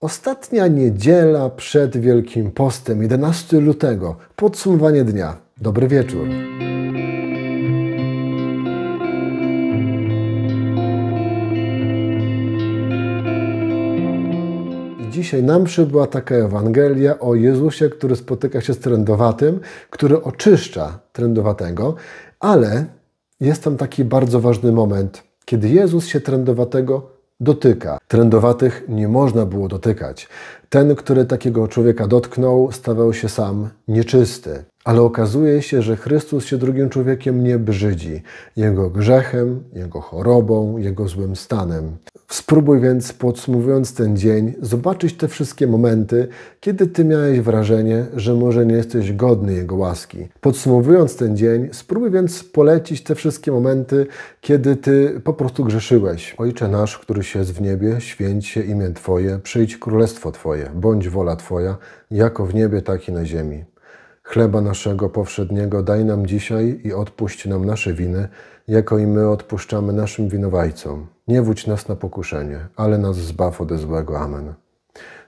Ostatnia niedziela przed Wielkim Postem, 11 lutego, podsumowanie dnia. Dobry wieczór. dzisiaj nam przybyła taka Ewangelia o Jezusie, który spotyka się z trędowatym, który oczyszcza trędowatego, ale jest tam taki bardzo ważny moment, kiedy Jezus się trędowatego dotyka. Trendowatych nie można było dotykać. Ten, który takiego człowieka dotknął, stawał się sam nieczysty. Ale okazuje się, że Chrystus się drugim człowiekiem nie brzydzi jego grzechem, jego chorobą, jego złym stanem. Spróbuj więc, podsumowując ten dzień, zobaczyć te wszystkie momenty, kiedy ty miałeś wrażenie, że może nie jesteś godny jego łaski. Podsumowując ten dzień, spróbuj więc polecić te wszystkie momenty, kiedy ty po prostu grzeszyłeś. Ojcze nasz, który się w niebie, święć się imię Twoje, przyjdź królestwo Twoje, bądź wola Twoja, jako w niebie, tak i na ziemi. Chleba naszego powszedniego daj nam dzisiaj i odpuść nam nasze winy, jako i my odpuszczamy naszym winowajcom. Nie wódź nas na pokuszenie, ale nas zbaw ode złego. Amen.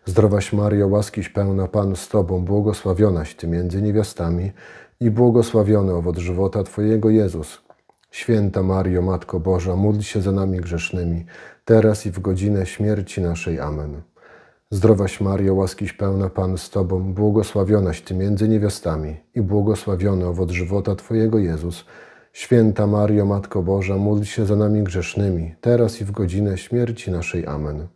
Zdrowaś Mario, łaskiś pełna, Pan z Tobą, błogosławionaś Ty między niewiastami i błogosławiony owoc żywota Twojego Jezus. Święta Mario, Matko Boża, módl się za nami grzesznymi, teraz i w godzinę śmierci naszej. Amen. Zdrowaś Mario, łaskiś pełna Pan z Tobą, błogosławionaś Ty między niewiastami i błogosławiony owoc żywota Twojego Jezus. Święta Mario, Matko Boża, módl się za nami grzesznymi, teraz i w godzinę śmierci naszej. Amen.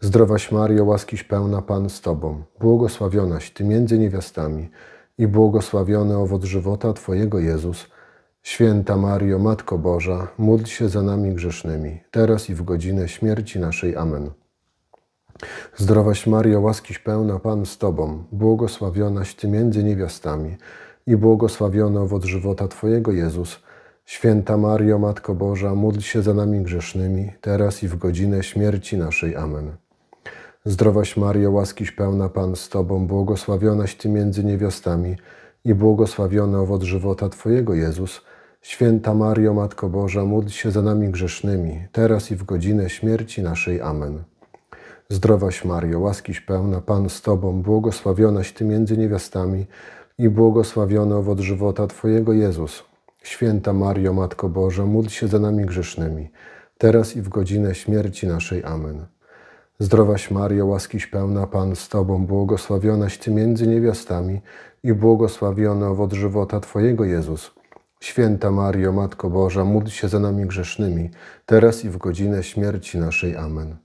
Zdrowaś Mario, łaskiś pełna Pan z Tobą, błogosławionaś Ty między niewiastami i błogosławiony owoc żywota Twojego Jezus. Święta Mario, Matko Boża, módl się za nami grzesznymi, teraz i w godzinę śmierci naszej. Amen. Zdrowaś Mario, łaskiś pełna, Pan z Tobą, błogosławionaś Ty między niewiastami i błogosławiony owoc żywota Twojego, Jezus. Święta Mario, Matko Boża, módl się za nami grzesznymi, teraz i w godzinę śmierci naszej. Amen. Zdrowaś Mario, łaskiś pełna, Pan z Tobą, błogosławionaś Ty między niewiastami i błogosławiony owoc żywota Twojego, Jezus. Święta Mario, Matko Boża, módl się za nami grzesznymi, teraz i w godzinę śmierci naszej. Amen. Zdrowaś Mario, łaskiś pełna, Pan z Tobą, błogosławionaś Ty między niewiastami i błogosławiony owoc żywota Twojego Jezus. Święta Mario, Matko Boża, módl się za nami grzesznymi, teraz i w godzinę śmierci naszej. Amen. Zdrowaś Mario, łaskiś pełna, Pan z Tobą, błogosławionaś Ty między niewiastami i błogosławiony owoc żywota Twojego Jezus. Święta Mario, Matko Boża, módl się za nami grzesznymi, teraz i w godzinę śmierci naszej. Amen.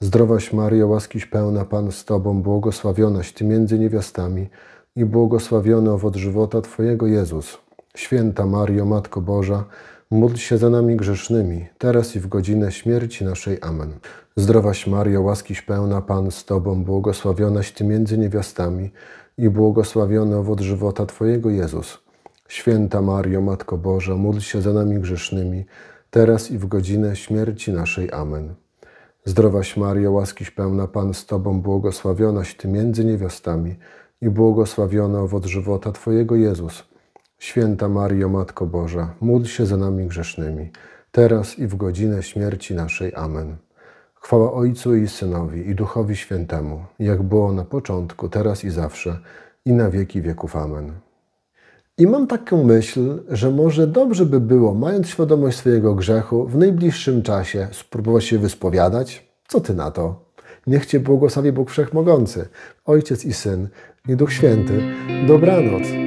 Zdrowaś Maria, łaskiś pełna, Pan z Tobą, błogosławionaś Ty między niewiastami i błogosławiony owoc żywota Twojego Jezus. Święta Maria, Matko Boża, módl się za nami grzesznymi, teraz i w godzinę śmierci naszej. Amen. Zdrowaś Maria, łaskiś pełna, Pan z Tobą, błogosławionaś Ty między niewiastami i błogosławiony owoc żywota Twojego Jezus. Święta Maria, Matko Boża, módl się za nami grzesznymi, teraz i w godzinę śmierci naszej. Amen. Zdrowaś Mario, łaskiś pełna, Pan z Tobą, błogosławionaś Ty między niewiastami i błogosławiony owoc żywota Twojego Jezus. Święta Mario, Matko Boża, módl się za nami grzesznymi, teraz i w godzinę śmierci naszej. Amen. Chwała Ojcu i Synowi i Duchowi Świętemu, jak było na początku, teraz i zawsze, i na wieki wieków. Amen. I mam taką myśl, że może dobrze by było, mając świadomość swojego grzechu, w najbliższym czasie spróbować się wyspowiadać. Co ty na to? Niech cię błogosławi Bóg Wszechmogący, Ojciec i Syn, i Duch Święty. Dobranoc.